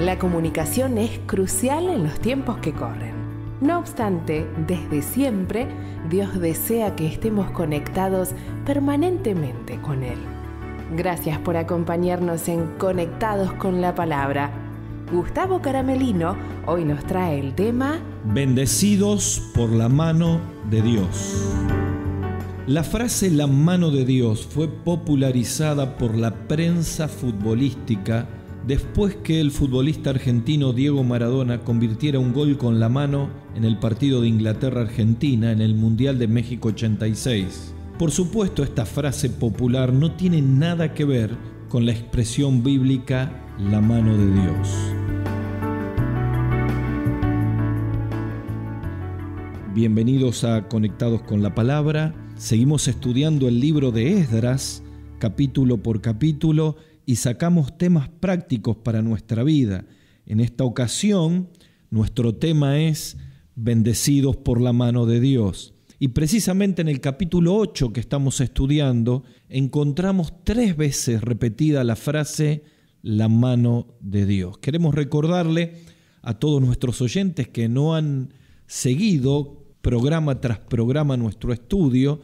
La comunicación es crucial en los tiempos que corren. No obstante, desde siempre, Dios desea que estemos conectados permanentemente con Él. Gracias por acompañarnos en Conectados con la Palabra. Gustavo Caramelino hoy nos trae el tema Bendecidos por la mano de Dios. La frase la mano de Dios fue popularizada por la prensa futbolística después que el futbolista argentino Diego Maradona convirtiera un gol con la mano en el partido de Inglaterra-Argentina en el Mundial de México 86. Por supuesto, esta frase popular no tiene nada que ver con la expresión bíblica la mano de Dios. Bienvenidos a Conectados con la Palabra. Seguimos estudiando el libro de Esdras, capítulo por capítulo, y sacamos temas prácticos para nuestra vida. En esta ocasión, nuestro tema es bendecidos por la mano de Dios. Y precisamente en el capítulo 8 que estamos estudiando, encontramos tres veces repetida la frase la mano de Dios. Queremos recordarle a todos nuestros oyentes que no han seguido programa tras programa nuestro estudio,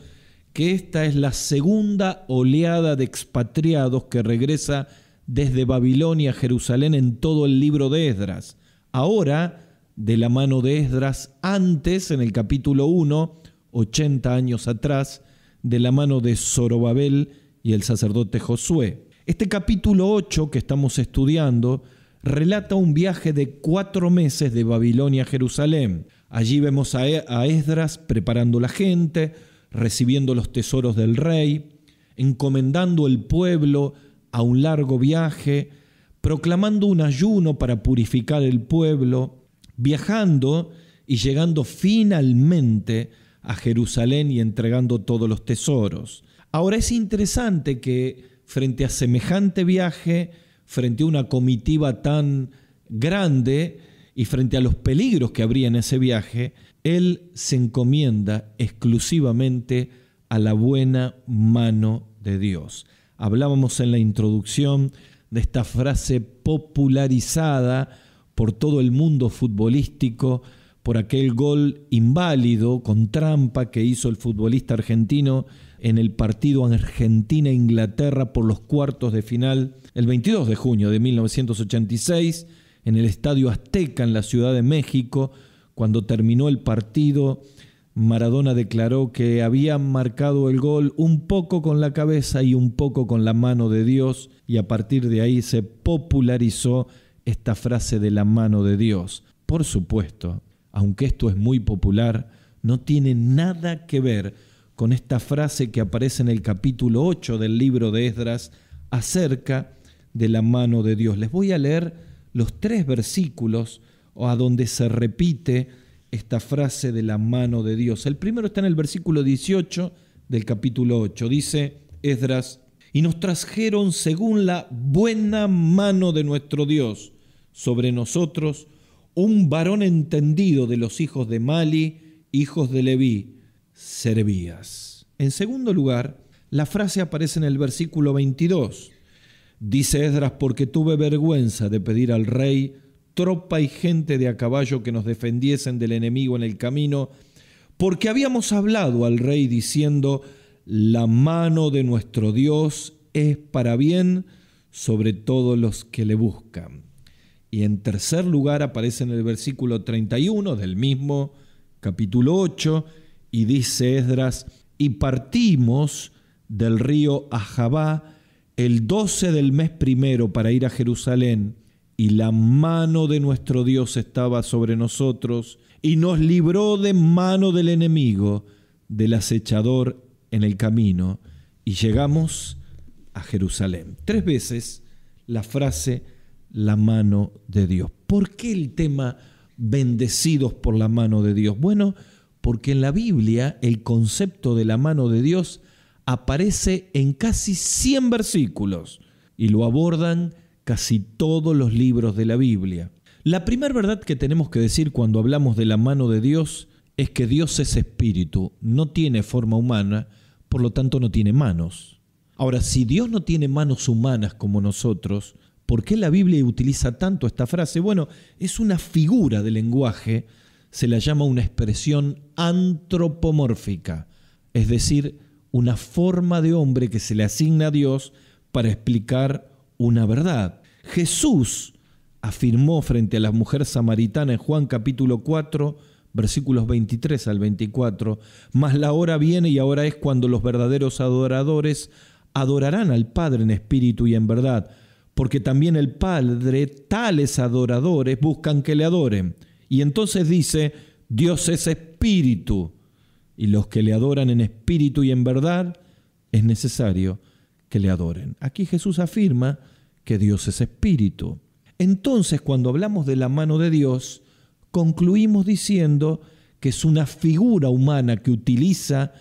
que esta es la segunda oleada de expatriados que regresa desde Babilonia a Jerusalén en todo el libro de Esdras. Ahora, de la mano de Esdras, antes, en el capítulo 1, 80 años atrás, de la mano de Zorobabel y el sacerdote Josué. Este capítulo 8 que estamos estudiando relata un viaje de cuatro meses de Babilonia a Jerusalén. Allí vemos a Esdras preparando la gente, recibiendo los tesoros del rey, encomendando el pueblo a un largo viaje, proclamando un ayuno para purificar el pueblo, viajando y llegando finalmente a Jerusalén y entregando todos los tesoros. Ahora es interesante que frente a semejante viaje, frente a una comitiva tan grande y frente a los peligros que habría en ese viaje, él se encomienda exclusivamente a la buena mano de Dios. Hablábamos en la introducción de esta frase popularizada por todo el mundo futbolístico, por aquel gol inválido con trampa que hizo el futbolista argentino en el partido Argentina-Inglaterra por los cuartos de final el 22 de junio de 1986 en el Estadio Azteca en la Ciudad de México, cuando terminó el partido, Maradona declaró que había marcado el gol un poco con la cabeza y un poco con la mano de Dios, y a partir de ahí se popularizó esta frase de la mano de Dios. Por supuesto, aunque esto es muy popular, no tiene nada que ver con esta frase que aparece en el capítulo 8 del libro de Esdras acerca de la mano de Dios. Les voy a leer los tres versículos o a donde se repite esta frase de la mano de Dios. El primero está en el versículo 18 del capítulo 8. Dice Esdras, y nos trajeron según la buena mano de nuestro Dios sobre nosotros un varón entendido de los hijos de Mali, hijos de Leví, servías. En segundo lugar, la frase aparece en el versículo 22. Dice Esdras, porque tuve vergüenza de pedir al rey tropa y gente de a caballo que nos defendiesen del enemigo en el camino, porque habíamos hablado al rey diciendo, la mano de nuestro Dios es para bien sobre todos los que le buscan. Y en tercer lugar aparece en el versículo 31 del mismo capítulo 8 y dice Esdras, y partimos del río Ajabá el 12 del mes primero para ir a Jerusalén y la mano de nuestro Dios estaba sobre nosotros y nos libró de mano del enemigo, del acechador en el camino, y llegamos a Jerusalén. Tres veces la frase la mano de Dios. ¿Por qué el tema bendecidos por la mano de Dios? Bueno, porque en la Biblia el concepto de la mano de Dios aparece en casi 100 versículos y lo abordan casi todos los libros de la Biblia. La primera verdad que tenemos que decir cuando hablamos de la mano de Dios es que Dios es espíritu, no tiene forma humana, por lo tanto no tiene manos. Ahora, si Dios no tiene manos humanas como nosotros, ¿por qué la Biblia utiliza tanto esta frase? Bueno, es una figura de lenguaje, se la llama una expresión antropomórfica, es decir, una forma de hombre que se le asigna a Dios para explicar una verdad. Jesús afirmó frente a la mujer samaritana en Juan capítulo 4, versículos 23 al 24, mas la hora viene y ahora es cuando los verdaderos adoradores adorarán al Padre en espíritu y en verdad, porque también el Padre, tales adoradores, buscan que le adoren. Y entonces dice, Dios es espíritu, y los que le adoran en espíritu y en verdad, es necesario que le adoren. Aquí Jesús afirma que Dios es espíritu. Entonces, cuando hablamos de la mano de Dios, concluimos diciendo que es una figura humana que utiliza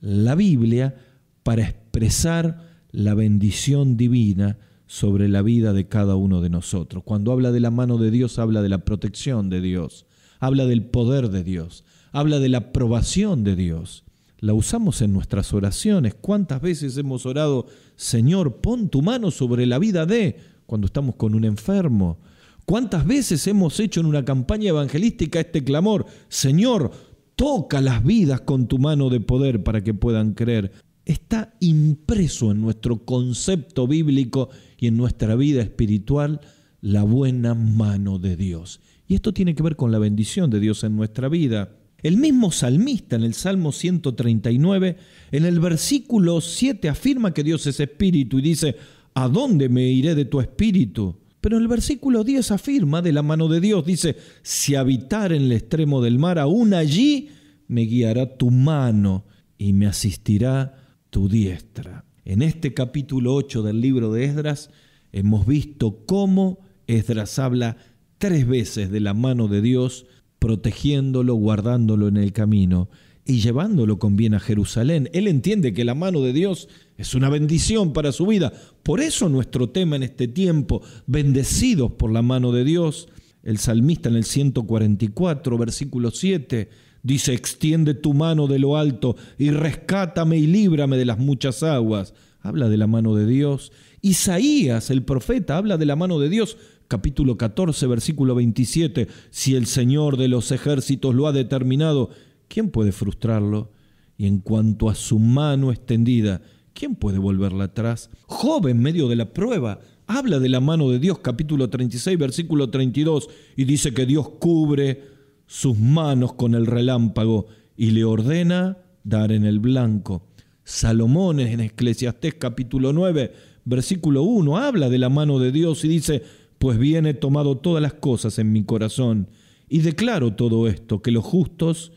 la Biblia para expresar la bendición divina sobre la vida de cada uno de nosotros. Cuando habla de la mano de Dios, habla de la protección de Dios, habla del poder de Dios, habla de la aprobación de Dios la usamos en nuestras oraciones. ¿Cuántas veces hemos orado, Señor, pon tu mano sobre la vida de cuando estamos con un enfermo? ¿Cuántas veces hemos hecho en una campaña evangelística este clamor, Señor, toca las vidas con tu mano de poder para que puedan creer? Está impreso en nuestro concepto bíblico y en nuestra vida espiritual la buena mano de Dios. Y esto tiene que ver con la bendición de Dios en nuestra vida. El mismo salmista en el Salmo 139, en el versículo 7, afirma que Dios es espíritu y dice, ¿a dónde me iré de tu espíritu? Pero en el versículo 10 afirma de la mano de Dios, dice, si habitar en el extremo del mar, aún allí me guiará tu mano y me asistirá tu diestra. En este capítulo 8 del libro de Esdras hemos visto cómo Esdras habla tres veces de la mano de Dios protegiéndolo, guardándolo en el camino y llevándolo con bien a Jerusalén. Él entiende que la mano de Dios es una bendición para su vida. Por eso nuestro tema en este tiempo, bendecidos por la mano de Dios. El salmista en el 144, versículo 7, dice, extiende tu mano de lo alto y rescátame y líbrame de las muchas aguas. Habla de la mano de Dios. Isaías, el profeta, habla de la mano de Dios capítulo 14, versículo 27, si el Señor de los ejércitos lo ha determinado, ¿quién puede frustrarlo? Y en cuanto a su mano extendida, ¿quién puede volverla atrás? Joven, en medio de la prueba habla de la mano de Dios, capítulo 36, versículo 32, y dice que Dios cubre sus manos con el relámpago y le ordena dar en el blanco. Salomón en Eclesiastés capítulo 9, versículo 1, habla de la mano de Dios y dice, pues bien he tomado todas las cosas en mi corazón y declaro todo esto, que los justos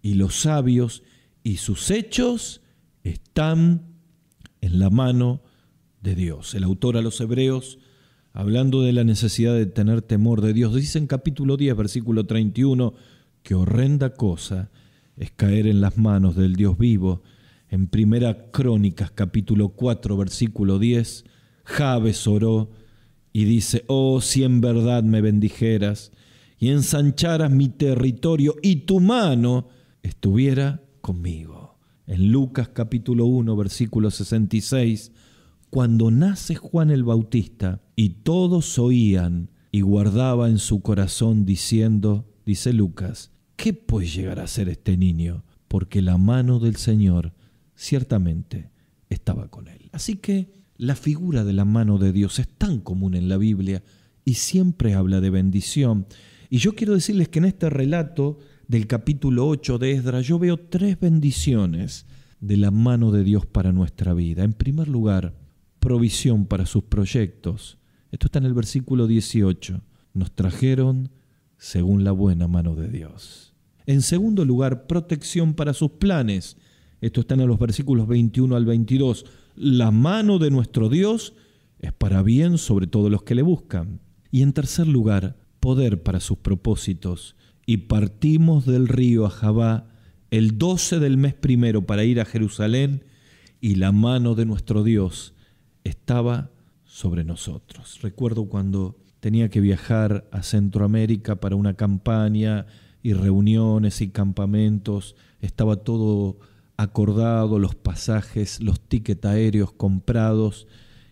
y los sabios y sus hechos están en la mano de Dios. El autor a los hebreos, hablando de la necesidad de tener temor de Dios, dice en capítulo 10, versículo 31, que horrenda cosa es caer en las manos del Dios vivo. En primera Crónicas, capítulo 4, versículo 10, Javes oró y dice, oh, si en verdad me bendijeras y ensancharas mi territorio y tu mano estuviera conmigo. En Lucas capítulo 1, versículo 66, cuando nace Juan el Bautista y todos oían y guardaba en su corazón diciendo, dice Lucas, ¿qué puede llegar a ser este niño? Porque la mano del Señor ciertamente estaba con él. Así que la figura de la mano de Dios es tan común en la Biblia y siempre habla de bendición. Y yo quiero decirles que en este relato del capítulo 8 de Esdras yo veo tres bendiciones de la mano de Dios para nuestra vida. En primer lugar, provisión para sus proyectos. Esto está en el versículo 18. Nos trajeron según la buena mano de Dios. En segundo lugar, protección para sus planes. Esto está en los versículos 21 al 22 la mano de nuestro Dios es para bien sobre todos los que le buscan. Y en tercer lugar, poder para sus propósitos. Y partimos del río Ajabá el 12 del mes primero para ir a Jerusalén y la mano de nuestro Dios estaba sobre nosotros. Recuerdo cuando tenía que viajar a Centroamérica para una campaña y reuniones y campamentos, estaba todo acordado, los pasajes, los tickets aéreos comprados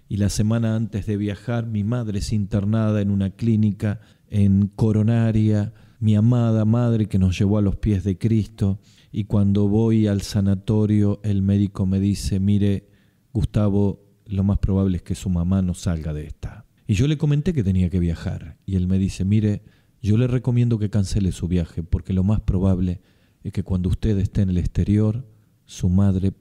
y la semana antes de viajar mi madre es internada en una clínica en coronaria, mi amada madre que nos llevó a los pies de Cristo y cuando voy al sanatorio el médico me dice, mire, Gustavo, lo más probable es que su mamá no salga de esta. Y yo le comenté que tenía que viajar y él me dice, mire, yo le recomiendo que cancele su viaje porque lo más probable es que cuando usted esté en el exterior su madre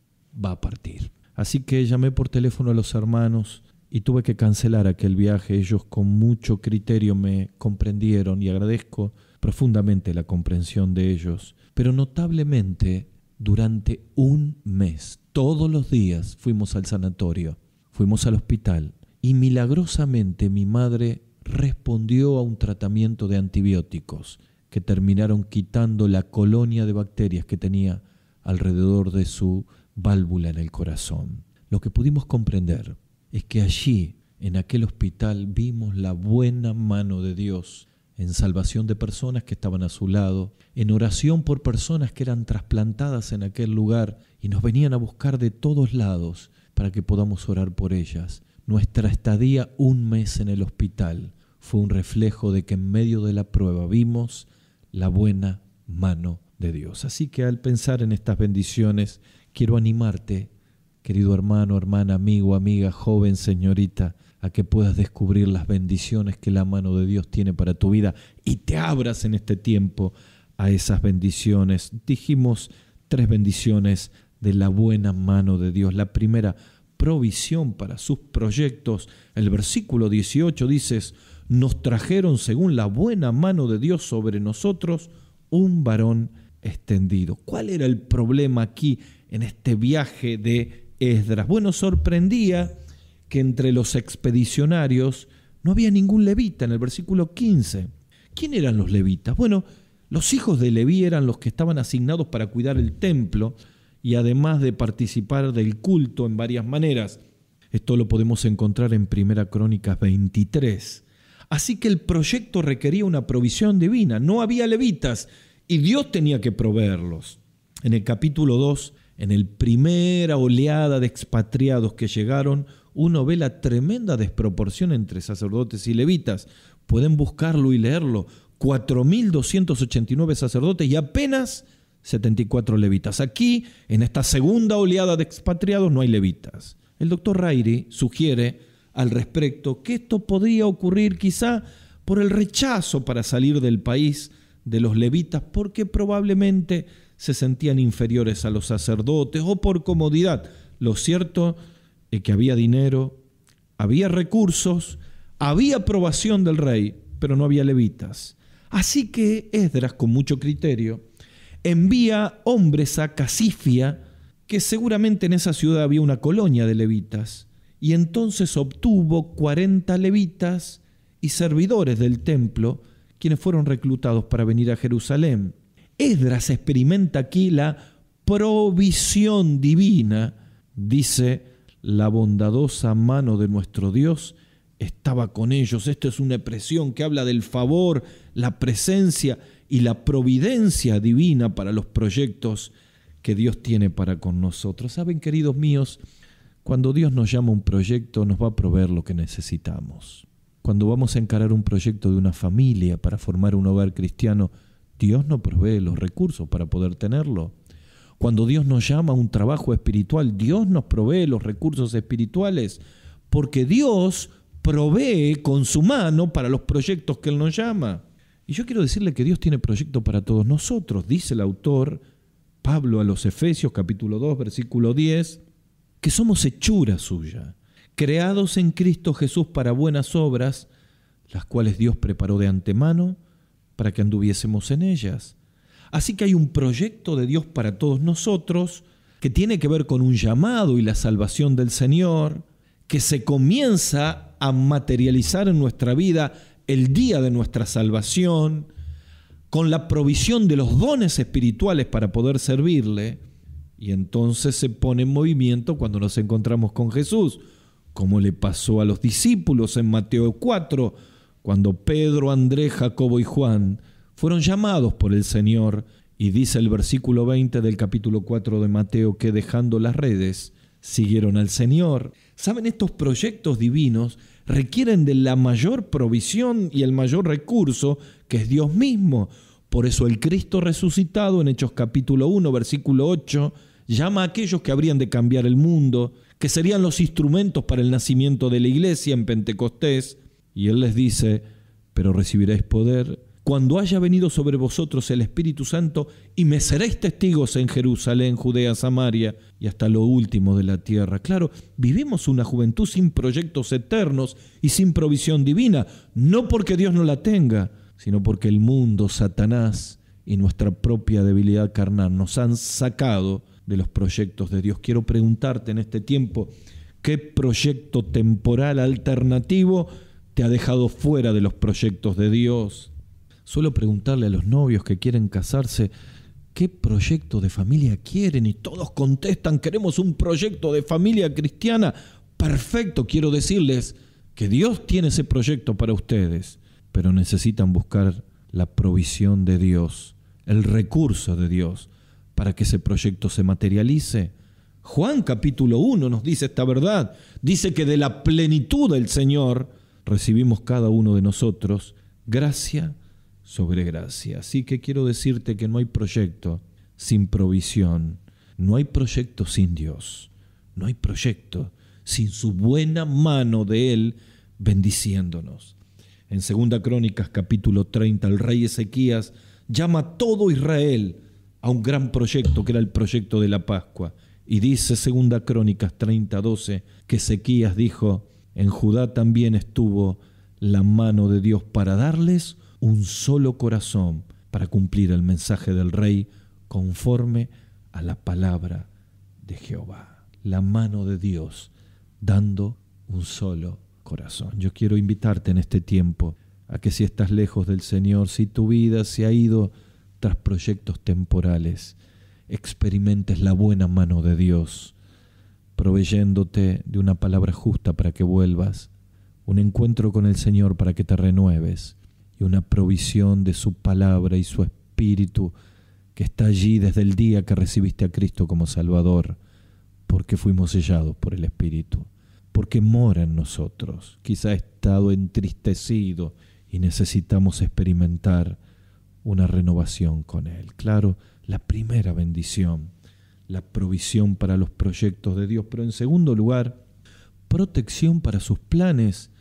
va a partir. Así que llamé por teléfono a los hermanos y tuve que cancelar aquel viaje. Ellos con mucho criterio me comprendieron y agradezco profundamente la comprensión de ellos. Pero notablemente, durante un mes, todos los días fuimos al sanatorio, fuimos al hospital y milagrosamente mi madre respondió a un tratamiento de antibióticos que terminaron quitando la colonia de bacterias que tenía alrededor de su válvula en el corazón. Lo que pudimos comprender es que allí, en aquel hospital, vimos la buena mano de Dios en salvación de personas que estaban a su lado, en oración por personas que eran trasplantadas en aquel lugar y nos venían a buscar de todos lados para que podamos orar por ellas. Nuestra estadía un mes en el hospital fue un reflejo de que en medio de la prueba vimos la buena mano de Dios. Así que al pensar en estas bendiciones, quiero animarte, querido hermano, hermana, amigo, amiga, joven, señorita, a que puedas descubrir las bendiciones que la mano de Dios tiene para tu vida y te abras en este tiempo a esas bendiciones. Dijimos tres bendiciones de la buena mano de Dios. La primera, provisión para sus proyectos. El versículo 18 dice, nos trajeron según la buena mano de Dios sobre nosotros un varón extendido. ¿Cuál era el problema aquí en este viaje de Esdras? Bueno, sorprendía que entre los expedicionarios no había ningún levita en el versículo 15. ¿Quién eran los levitas? Bueno, los hijos de Leví eran los que estaban asignados para cuidar el templo y además de participar del culto en varias maneras. Esto lo podemos encontrar en Primera Crónicas 23. Así que el proyecto requería una provisión divina. No había levitas, y Dios tenía que proveerlos. En el capítulo 2, en la primera oleada de expatriados que llegaron, uno ve la tremenda desproporción entre sacerdotes y levitas. Pueden buscarlo y leerlo. 4.289 sacerdotes y apenas 74 levitas. Aquí, en esta segunda oleada de expatriados, no hay levitas. El doctor Rairi sugiere al respecto que esto podría ocurrir quizá por el rechazo para salir del país de los levitas porque probablemente se sentían inferiores a los sacerdotes o por comodidad. Lo cierto es que había dinero, había recursos, había aprobación del rey, pero no había levitas. Así que Esdras, con mucho criterio, envía hombres a Casifia, que seguramente en esa ciudad había una colonia de levitas, y entonces obtuvo 40 levitas y servidores del templo, quienes fueron reclutados para venir a Jerusalén. Esdras experimenta aquí la provisión divina, dice la bondadosa mano de nuestro Dios estaba con ellos. Esto es una expresión que habla del favor, la presencia y la providencia divina para los proyectos que Dios tiene para con nosotros. Saben, queridos míos, cuando Dios nos llama a un proyecto, nos va a proveer lo que necesitamos. Cuando vamos a encarar un proyecto de una familia para formar un hogar cristiano, Dios nos provee los recursos para poder tenerlo. Cuando Dios nos llama a un trabajo espiritual, Dios nos provee los recursos espirituales, porque Dios provee con su mano para los proyectos que Él nos llama. Y yo quiero decirle que Dios tiene proyectos para todos nosotros, dice el autor Pablo a los Efesios capítulo 2 versículo 10, que somos hechura suya, creados en Cristo Jesús para buenas obras, las cuales Dios preparó de antemano para que anduviésemos en ellas. Así que hay un proyecto de Dios para todos nosotros que tiene que ver con un llamado y la salvación del Señor, que se comienza a materializar en nuestra vida el día de nuestra salvación, con la provisión de los dones espirituales para poder servirle, y entonces se pone en movimiento cuando nos encontramos con Jesús como le pasó a los discípulos en Mateo 4, cuando Pedro, Andrés, Jacobo y Juan fueron llamados por el Señor, y dice el versículo 20 del capítulo 4 de Mateo que dejando las redes, siguieron al Señor. Saben, estos proyectos divinos requieren de la mayor provisión y el mayor recurso, que es Dios mismo. Por eso el Cristo resucitado en Hechos capítulo 1, versículo 8, llama a aquellos que habrían de cambiar el mundo que serían los instrumentos para el nacimiento de la iglesia en Pentecostés. Y él les dice, pero recibiréis poder cuando haya venido sobre vosotros el Espíritu Santo y me seréis testigos en Jerusalén, Judea, Samaria y hasta lo último de la tierra. Claro, vivimos una juventud sin proyectos eternos y sin provisión divina, no porque Dios no la tenga, sino porque el mundo, Satanás y nuestra propia debilidad carnal nos han sacado de los proyectos de Dios. Quiero preguntarte en este tiempo, ¿qué proyecto temporal alternativo te ha dejado fuera de los proyectos de Dios? Suelo preguntarle a los novios que quieren casarse, ¿qué proyecto de familia quieren? Y todos contestan, queremos un proyecto de familia cristiana. Perfecto, quiero decirles que Dios tiene ese proyecto para ustedes, pero necesitan buscar la provisión de Dios, el recurso de Dios para que ese proyecto se materialice. Juan capítulo 1 nos dice esta verdad. Dice que de la plenitud del Señor recibimos cada uno de nosotros gracia sobre gracia. Así que quiero decirte que no hay proyecto sin provisión, no hay proyecto sin Dios, no hay proyecto sin su buena mano de Él bendiciéndonos. En segunda Crónicas capítulo 30 el rey Ezequías llama a todo Israel a un gran proyecto que era el proyecto de la Pascua. Y dice Segunda Crónicas 30:12 que Ezequías dijo, en Judá también estuvo la mano de Dios para darles un solo corazón para cumplir el mensaje del rey conforme a la palabra de Jehová. La mano de Dios dando un solo corazón. Yo quiero invitarte en este tiempo a que si estás lejos del Señor, si tu vida se ha ido tras proyectos temporales, experimentes la buena mano de Dios, proveyéndote de una palabra justa para que vuelvas, un encuentro con el Señor para que te renueves y una provisión de su palabra y su espíritu que está allí desde el día que recibiste a Cristo como Salvador, porque fuimos sellados por el Espíritu, porque mora en nosotros. Quizá ha estado entristecido y necesitamos experimentar una renovación con Él. Claro, la primera bendición, la provisión para los proyectos de Dios, pero en segundo lugar, protección para sus planes.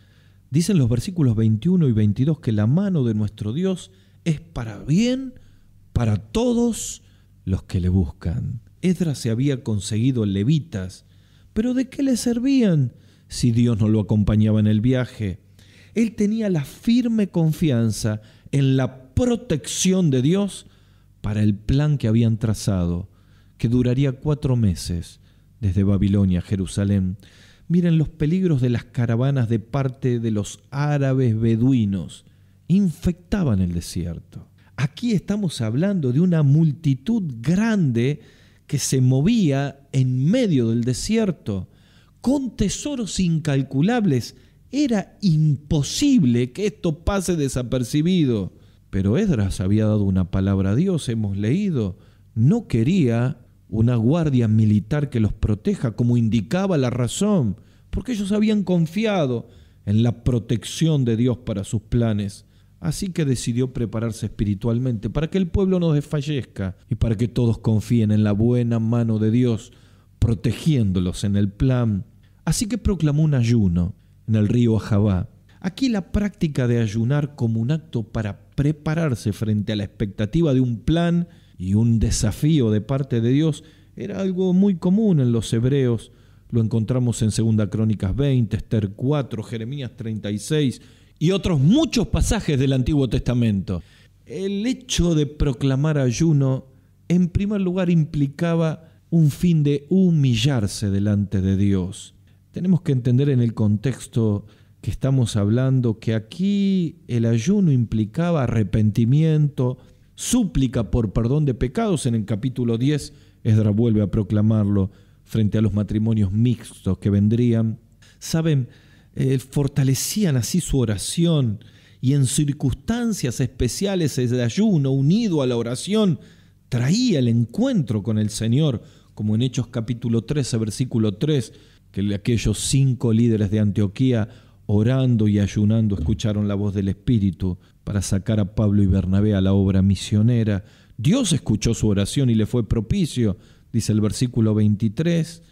Dicen los versículos 21 y 22 que la mano de nuestro Dios es para bien para todos los que le buscan. Esdras se había conseguido levitas, pero ¿de qué le servían si Dios no lo acompañaba en el viaje? Él tenía la firme confianza en la protección de Dios para el plan que habían trazado, que duraría cuatro meses desde Babilonia a Jerusalén. Miren los peligros de las caravanas de parte de los árabes beduinos. Infectaban el desierto. Aquí estamos hablando de una multitud grande que se movía en medio del desierto, con tesoros incalculables. Era imposible que esto pase desapercibido. Pero Esdras había dado una palabra a Dios, hemos leído, no quería una guardia militar que los proteja, como indicaba la razón, porque ellos habían confiado en la protección de Dios para sus planes. Así que decidió prepararse espiritualmente para que el pueblo no desfallezca y para que todos confíen en la buena mano de Dios, protegiéndolos en el plan. Así que proclamó un ayuno en el río Ajabá. Aquí la práctica de ayunar como un acto para prepararse frente a la expectativa de un plan y un desafío de parte de Dios era algo muy común en los hebreos. Lo encontramos en 2 Crónicas 20, Esther 4, Jeremías 36 y otros muchos pasajes del Antiguo Testamento. El hecho de proclamar ayuno, en primer lugar, implicaba un fin de humillarse delante de Dios. Tenemos que entender en el contexto estamos hablando, que aquí el ayuno implicaba arrepentimiento, súplica por perdón de pecados. En el capítulo 10, Esdra vuelve a proclamarlo frente a los matrimonios mixtos que vendrían. Saben, eh, fortalecían así su oración y en circunstancias especiales el ayuno unido a la oración traía el encuentro con el Señor, como en Hechos capítulo 13, versículo 3, que aquellos cinco líderes de Antioquía orando y ayunando escucharon la voz del Espíritu para sacar a Pablo y Bernabé a la obra misionera. Dios escuchó su oración y le fue propicio, dice el versículo 23.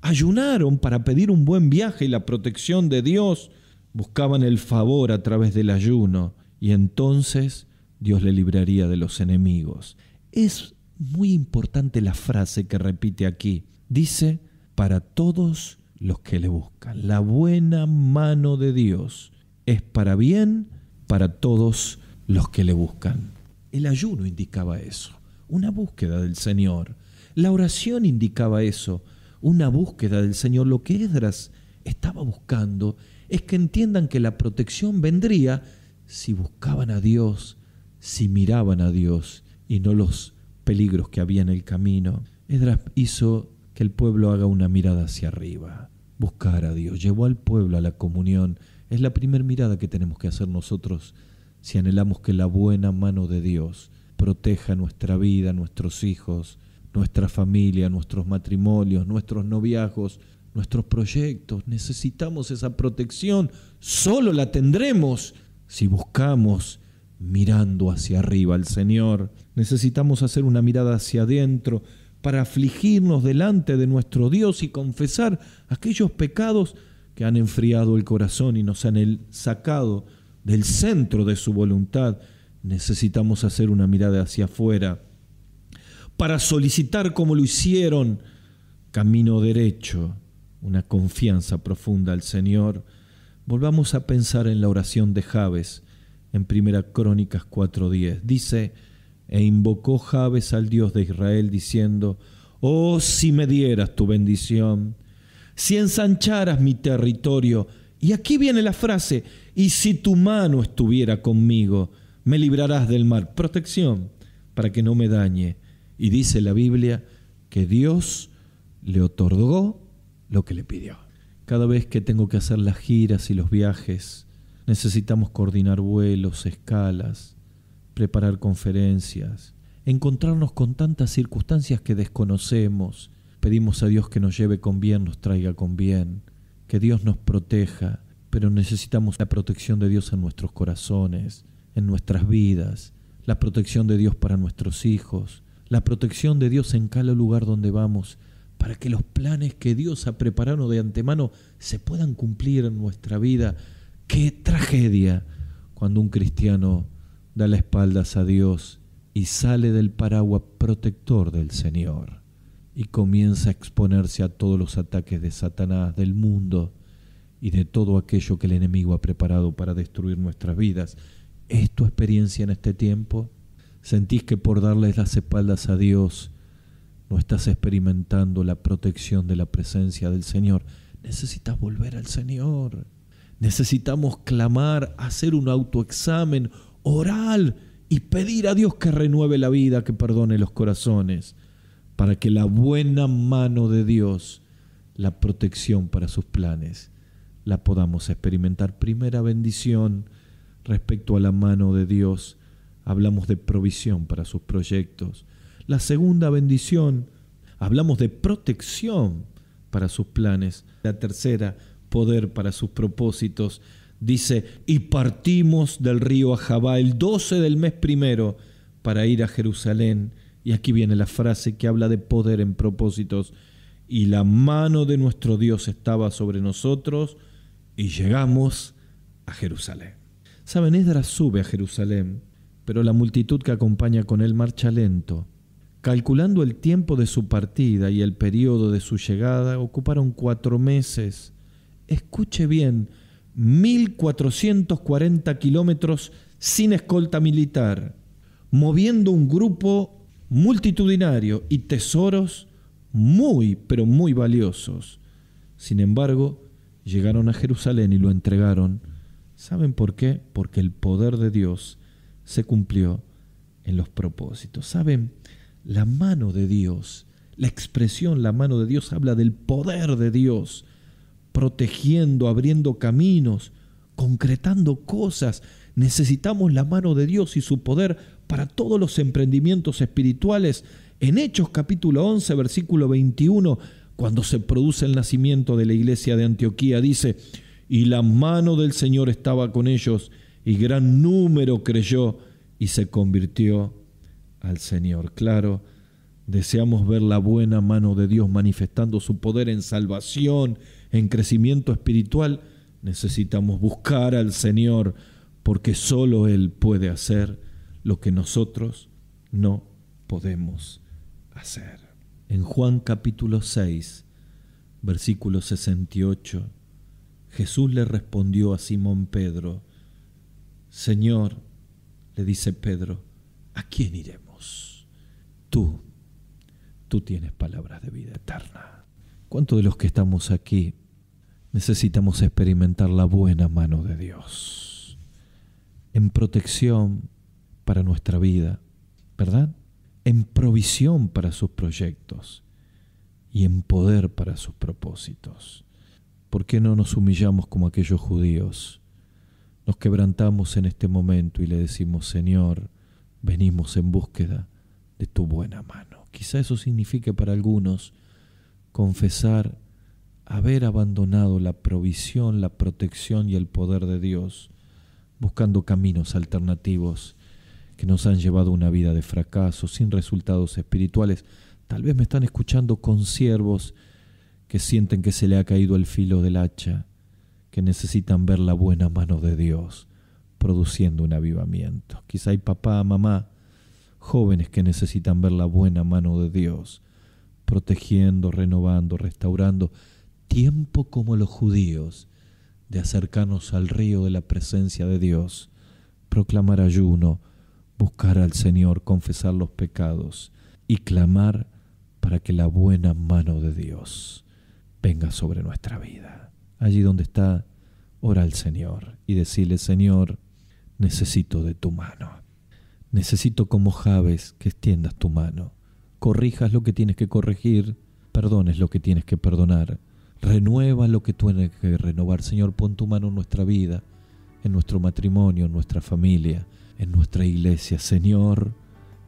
Ayunaron para pedir un buen viaje y la protección de Dios. Buscaban el favor a través del ayuno y entonces Dios le libraría de los enemigos. Es muy importante la frase que repite aquí. Dice, para todos los que le buscan. La buena mano de Dios es para bien para todos los que le buscan. El ayuno indicaba eso, una búsqueda del Señor. La oración indicaba eso, una búsqueda del Señor. Lo que Esdras estaba buscando es que entiendan que la protección vendría si buscaban a Dios, si miraban a Dios y no los peligros que había en el camino. Esdras hizo que el pueblo haga una mirada hacia arriba. Buscar a Dios llevó al pueblo a la comunión. Es la primera mirada que tenemos que hacer nosotros si anhelamos que la buena mano de Dios proteja nuestra vida, nuestros hijos, nuestra familia, nuestros matrimonios, nuestros noviazgos, nuestros proyectos. Necesitamos esa protección. Solo la tendremos si buscamos mirando hacia arriba al Señor. Necesitamos hacer una mirada hacia adentro para afligirnos delante de nuestro Dios y confesar aquellos pecados que han enfriado el corazón y nos han sacado del centro de su voluntad. Necesitamos hacer una mirada hacia afuera para solicitar como lo hicieron camino derecho, una confianza profunda al Señor. Volvamos a pensar en la oración de Javes en Primera Crónicas 4:10. Dice, e invocó Jabes al Dios de Israel diciendo, Oh, si me dieras tu bendición, si ensancharas mi territorio, y aquí viene la frase, y si tu mano estuviera conmigo, me librarás del mar. protección, para que no me dañe. Y dice la Biblia que Dios le otorgó lo que le pidió. Cada vez que tengo que hacer las giras y los viajes, necesitamos coordinar vuelos, escalas, preparar conferencias, encontrarnos con tantas circunstancias que desconocemos. Pedimos a Dios que nos lleve con bien, nos traiga con bien, que Dios nos proteja, pero necesitamos la protección de Dios en nuestros corazones, en nuestras vidas, la protección de Dios para nuestros hijos, la protección de Dios en cada lugar donde vamos, para que los planes que Dios ha preparado de antemano se puedan cumplir en nuestra vida. ¡Qué tragedia! Cuando un cristiano da la espaldas a Dios y sale del paraguas protector del Señor y comienza a exponerse a todos los ataques de Satanás, del mundo y de todo aquello que el enemigo ha preparado para destruir nuestras vidas. ¿Es tu experiencia en este tiempo? ¿Sentís que por darles las espaldas a Dios no estás experimentando la protección de la presencia del Señor? Necesitas volver al Señor. Necesitamos clamar, hacer un autoexamen, Oral y pedir a Dios que renueve la vida, que perdone los corazones, para que la buena mano de Dios, la protección para sus planes, la podamos experimentar. Primera bendición respecto a la mano de Dios. Hablamos de provisión para sus proyectos. La segunda bendición, hablamos de protección para sus planes. La tercera, poder para sus propósitos dice, y partimos del río Ahabá el 12 del mes primero para ir a Jerusalén. Y aquí viene la frase que habla de poder en propósitos. Y la mano de nuestro Dios estaba sobre nosotros y llegamos a Jerusalén. Saben, sube a Jerusalén, pero la multitud que acompaña con él marcha lento. Calculando el tiempo de su partida y el periodo de su llegada, ocuparon cuatro meses. Escuche bien, 1.440 kilómetros sin escolta militar, moviendo un grupo multitudinario y tesoros muy, pero muy valiosos. Sin embargo, llegaron a Jerusalén y lo entregaron. ¿Saben por qué? Porque el poder de Dios se cumplió en los propósitos. ¿Saben? La mano de Dios, la expresión la mano de Dios habla del poder de Dios protegiendo, abriendo caminos, concretando cosas. Necesitamos la mano de Dios y su poder para todos los emprendimientos espirituales. En Hechos capítulo 11, versículo 21, cuando se produce el nacimiento de la iglesia de Antioquía, dice, y la mano del Señor estaba con ellos, y gran número creyó y se convirtió al Señor. Claro, deseamos ver la buena mano de Dios manifestando su poder en salvación, en crecimiento espiritual, necesitamos buscar al Señor porque solo Él puede hacer lo que nosotros no podemos hacer. En Juan capítulo 6, versículo 68, Jesús le respondió a Simón Pedro, Señor, le dice Pedro, ¿a quién iremos? Tú, tú tienes palabras de vida eterna. ¿Cuántos de los que estamos aquí necesitamos experimentar la buena mano de Dios en protección para nuestra vida, ¿verdad? En provisión para sus proyectos y en poder para sus propósitos. ¿Por qué no nos humillamos como aquellos judíos? Nos quebrantamos en este momento y le decimos, Señor, venimos en búsqueda de tu buena mano. Quizá eso signifique para algunos confesar haber abandonado la provisión, la protección y el poder de Dios, buscando caminos alternativos que nos han llevado a una vida de fracaso, sin resultados espirituales. Tal vez me están escuchando siervos que sienten que se le ha caído el filo del hacha, que necesitan ver la buena mano de Dios produciendo un avivamiento. Quizá hay papá, mamá, jóvenes que necesitan ver la buena mano de Dios protegiendo, renovando, restaurando, tiempo como los judíos de acercarnos al río de la presencia de Dios, proclamar ayuno, buscar al Señor, confesar los pecados y clamar para que la buena mano de Dios venga sobre nuestra vida. Allí donde está, ora al Señor y decirle, Señor, necesito de tu mano. Necesito como Javes que extiendas tu mano, corrijas lo que tienes que corregir, perdones lo que tienes que perdonar Renueva lo que tú tienes que renovar. Señor, pon tu mano en nuestra vida, en nuestro matrimonio, en nuestra familia, en nuestra iglesia. Señor,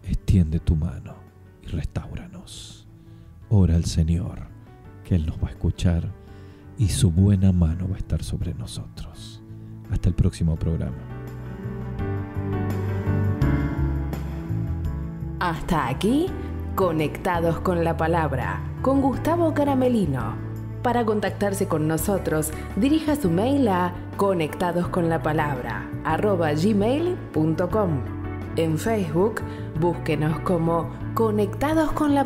extiende tu mano y restauranos. Ora al Señor, que Él nos va a escuchar y su buena mano va a estar sobre nosotros. Hasta el próximo programa. Hasta aquí, conectados con la palabra, con Gustavo Caramelino. Para contactarse con nosotros, dirija su mail a conectadosconlapalabra@gmail.com. En Facebook, búsquenos como Conectados con la